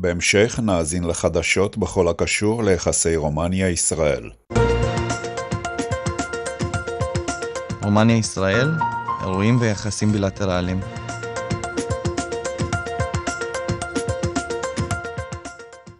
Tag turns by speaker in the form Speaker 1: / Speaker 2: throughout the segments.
Speaker 1: בהמשך נאזין לחדשות בכל הקשור ליחסי רומניה-ישראל. רומניה-ישראל, אירועים ויחסים בילטרליים.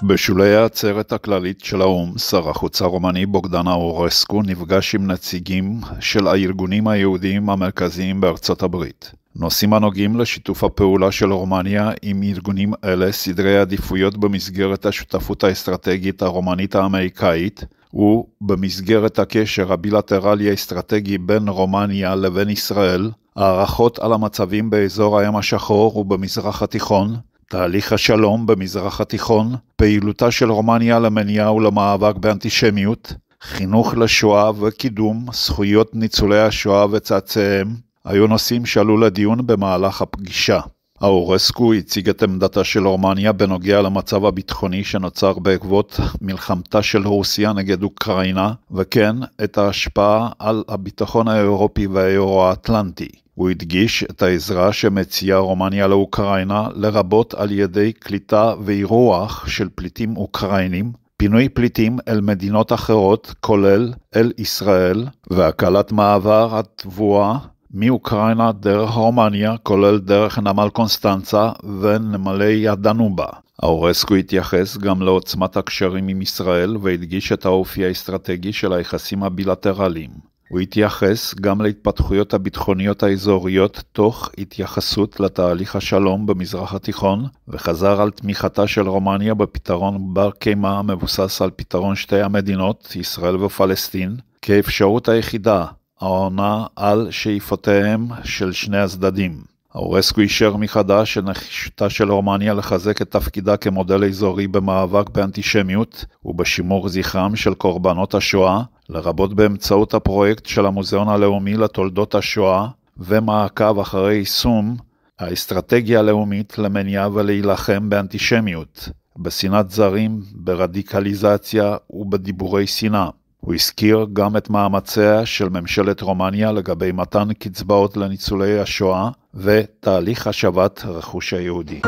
Speaker 1: בשולי העצרת הכללית של האו"ם, שר החוץ הרומני בוגדן אורסקו נפגש עם נציגים של הארגונים היהודיים המרכזיים בארצות הברית. נושאים הנוגעים לשיתוף הפעולה של רומניה עם ארגונים אלה, סדרי עדיפויות במסגרת השותפות האסטרטגית הרומנית האמריקאית, ובמסגרת הקשר הבילטרלי האסטרטגי בין רומניה לבין ישראל, הערכות על המצבים באזור הים השחור ובמזרח התיכון, תהליך השלום במזרח התיכון, פעילותה של רומניה למניעה ולמאבק באנטישמיות, חינוך לשואה וקידום זכויות ניצולי השואה וצאצאיהם, היו נושאים שעלו לדיון במהלך הפגישה. האורסקו הציג את עמדתה של רומניה בנוגע למצב הביטחוני שנוצר בעקבות מלחמתה של רוסיה נגד אוקראינה, וכן את ההשפעה על הביטחון האירופי והאירו אטלנטי הוא הדגיש את העזרה שמציעה רומניה לאוקראינה, לרבות על ידי קליטה ואירוח של פליטים אוקראינים, פינוי פליטים אל מדינות אחרות, כולל אל ישראל, והקלת מעבר התבואה מאוקראינה דרך רומניה, כולל דרך נמל קונסטנצה ונמלי הדנובה. האורסקו התייחס גם לעוצמת הקשרים עם ישראל והדגיש את האופי האסטרטגי של היחסים הבילטרליים. הוא התייחס גם להתפתחויות הביטחוניות האזוריות תוך התייחסות לתהליך השלום במזרח התיכון, וחזר על תמיכתה של רומניה בפתרון בר קיימא המבוסס על פתרון שתי המדינות, ישראל ופלסטין, כאפשרות היחידה העונה על שאיפותיהם של שני הצדדים. האורסקו אישר מחדש את נחישותה של רומניה לחזק את תפקידה כמודל אזורי במאבק באנטישמיות ובשימור זכרם של קורבנות השואה, לרבות באמצעות הפרויקט של המוזיאון הלאומי לתולדות השואה ומעקב אחרי יישום האסטרטגיה הלאומית למניעה ולהילחם באנטישמיות, בשנאת זרים, ברדיקליזציה ובדיבורי שנאה. הוא הזכיר גם את מאמציה של ממשלת רומניה לגבי מתן קצבאות לניצולי השואה ותהליך השבת רכוש היהודי.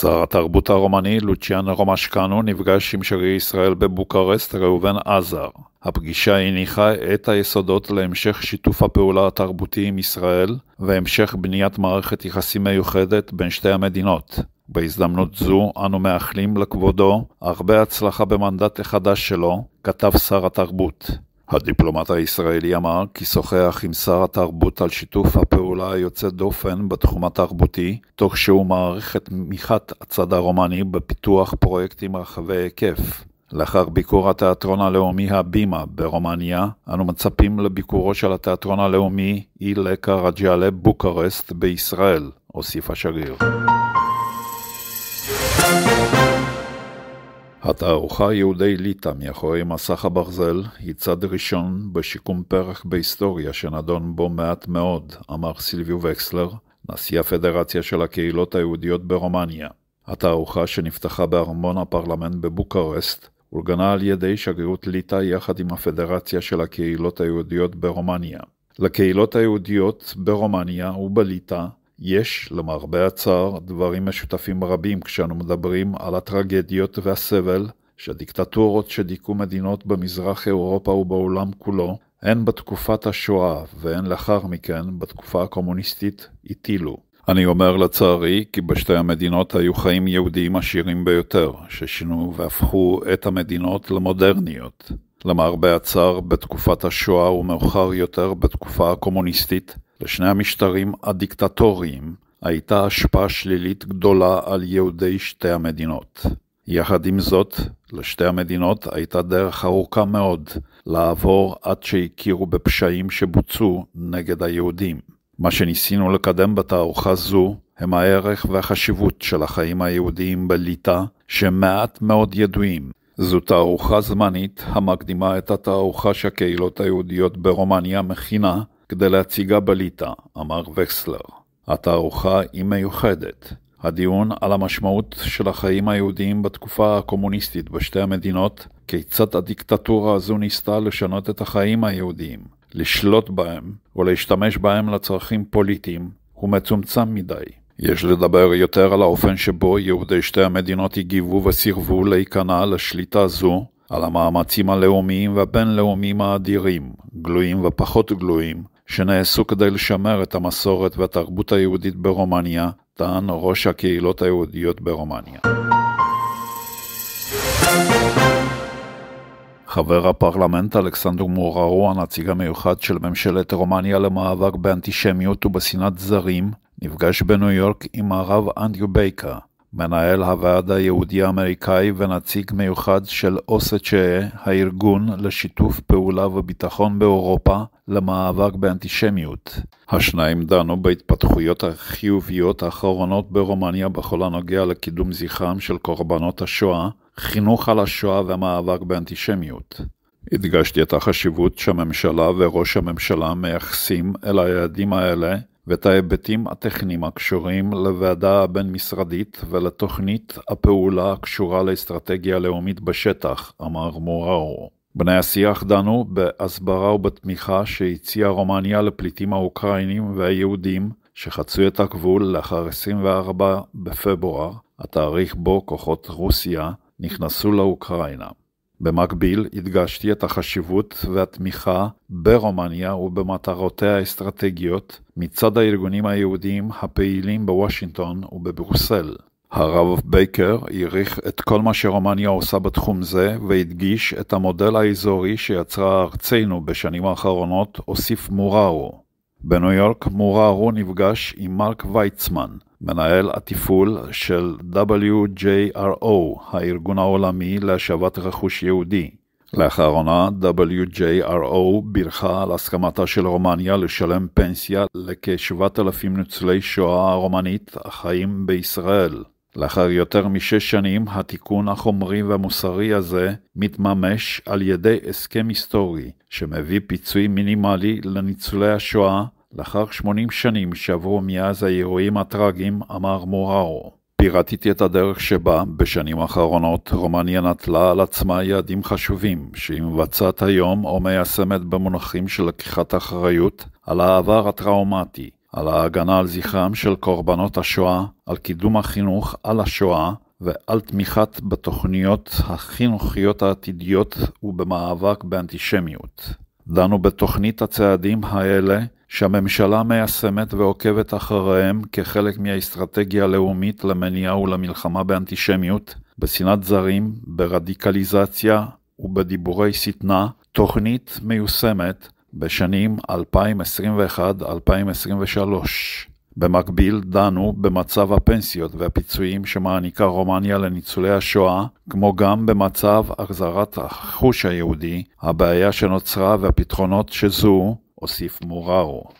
Speaker 1: שר התרבות הרומני לוציאן רומשקנו נפגש עם שגריר ישראל בבוקרסט ראובן עזר. הפגישה הניחה את היסודות להמשך שיתוף הפעולה התרבותי עם ישראל והמשך בניית מערכת יחסים מיוחדת בין שתי המדינות. בהזדמנות זו אנו מאחלים לכבודו הרבה הצלחה במנדט החדש שלו, כתב שר התרבות. הדיפלומט הישראלי אמר כי שוחח עם שר התרבות על שיתוף הפעולה היוצא דופן בתחום התרבותי, תוך שהוא מעריך את תמיכת הצד הרומני בפיתוח פרויקטים רחבי היקף. לאחר ביקור התיאטרון הלאומי הבימה ברומניה, אנו מצפים לביקורו של התיאטרון הלאומי אילקה רג'יאלה בוקרסט בישראל, הוסיף השגריר. התערוכה יהודי ליטא מאחורי מסך הברזל היא צד ראשון בשיקום פרח בהיסטוריה שנדון בו מעט מאוד, אמר סילביו וקסלר, נשיא הפדרציה של הקהילות היהודיות ברומניה. התערוכה שנפתחה בארמון הפרלמנט בבוקרסט, אורגנה על ידי שגרירות ליטא יחד עם הפדרציה של הקהילות היהודיות ברומניה. לקהילות היהודיות ברומניה ובליטא יש, למרבה הצער, דברים משותפים רבים כשאנו מדברים על הטרגדיות והסבל שהדיקטטורות שדיכאו מדינות במזרח אירופה ובעולם כולו, הן בתקופת השואה והן לאחר מכן, בתקופה הקומוניסטית, הטילו. אני אומר לצערי כי בשתי המדינות היו חיים יהודיים עשירים ביותר, ששינו והפכו את המדינות למודרניות. למרבה הצער, בתקופת השואה ומאוחר יותר בתקופה הקומוניסטית, לשני המשטרים הדיקטטוריים הייתה השפעה שלילית גדולה על יהודי שתי המדינות. יחד עם זאת, לשתי המדינות הייתה דרך ארוכה מאוד לעבור עד שהכירו בפשעים שבוצעו נגד היהודים. מה שניסינו לקדם בתערוכה זו הם הערך והחשיבות של החיים היהודיים בליטא, שמעט מאוד ידועים. זו תערוכה זמנית המקדימה את התערוכה שהקהילות היהודיות ברומניה מכינה כדי להציגה בליטא, אמר וקסלר. התערוכה היא מיוחדת. הדיון על המשמעות של החיים היהודיים בתקופה הקומוניסטית בשתי המדינות, כיצד הדיקטטורה הזו ניסתה לשנות את החיים היהודיים, לשלוט בהם ולהשתמש בהם לצרכים פוליטיים, הוא מצומצם מדי. יש לדבר יותר על האופן שבו יהודי שתי המדינות הגיבו וסירבו להיכנע לשליטה זו, על המאמצים הלאומיים והבינלאומיים האדירים, גלויים ופחות גלויים, שנעשו כדי לשמר את המסורת והתרבות היהודית ברומניה, טען ראש הקהילות היהודיות ברומניה. חבר הפרלמנט אלכסנדר מוררו, הנציג המיוחד של ממשלת רומניה למאבק באנטישמיות ובשנאת זרים, נפגש בניו יורק עם הרב אנדריו בייקה, מנהל הוועד היהודי-אמריקאי ונציג מיוחד של אוסצ'ה, e, הארגון לשיתוף פעולה וביטחון באירופה למאבק באנטישמיות. השניים דנו בהתפתחויות החיוביות האחרונות ברומניה בכל הנוגע לקידום זכרם של קורבנות השואה, חינוך על השואה והמאבק באנטישמיות. הדגשתי את החשיבות שהממשלה וראש הממשלה מייחסים אל היעדים האלה ואת ההיבטים הטכניים הקשורים לוועדה הבין-משרדית ולתוכנית הפעולה הקשורה לאסטרטגיה הלאומית בשטח, אמר מוראו. בני השיח דנו בהסברה ובתמיכה שהציעה רומניה לפליטים האוקראינים והיהודים שחצו את הגבול לאחר 24 בפברואר, התאריך בו כוחות רוסיה נכנסו לאוקראינה. במקביל, הדגשתי את החשיבות והתמיכה ברומניה ובמטרותיה האסטרטגיות מצד הארגונים היהודיים הפעילים בוושינגטון ובברוסל. הרב בייקר העריך את כל מה שרומניה עושה בתחום זה והדגיש את המודל האזורי שיצרה ארצנו בשנים האחרונות, הוסיף מורארו. בניו יורק מורארו נפגש עם מרק ויצמן, מנהל התפעול של WJRO, הארגון העולמי להשבת רכוש יהודי. לאחרונה WJRO בירכה על הסכמתה של רומניה לשלם פנסיה לכ-7,000 ניצולי שואה רומנית החיים בישראל. לאחר יותר משש שנים, התיקון החומרי והמוסרי הזה מתממש על ידי הסכם היסטורי, שמביא פיצוי מינימלי לניצולי השואה לאחר 80 שנים שעברו מאז האירועים הטראגיים, אמר מוראו, פירטתי את הדרך שבה בשנים האחרונות רומניה נטלה על עצמה יעדים חשובים שהיא מבצעת היום או מיישמת במונחים של לקיחת אחריות על העבר הטראומטי, על ההגנה על זכרם של קורבנות השואה, על קידום החינוך על השואה ועל תמיכת בתוכניות החינוכיות העתידיות ובמאבק באנטישמיות. דנו בתוכנית הצעדים האלה שהממשלה מיישמת ועוקבת אחריהם כחלק מהאסטרטגיה הלאומית למניעה ולמלחמה באנטישמיות, בשנאת זרים, ברדיקליזציה ובדיבורי שטנה, תוכנית מיושמת בשנים 2021-2023. במקביל דנו במצב הפנסיות והפיצויים שמעניקה רומניה לניצולי השואה, כמו גם במצב החזרת החוש היהודי, הבעיה שנוצרה והפתרונות שזו Ossif Moral.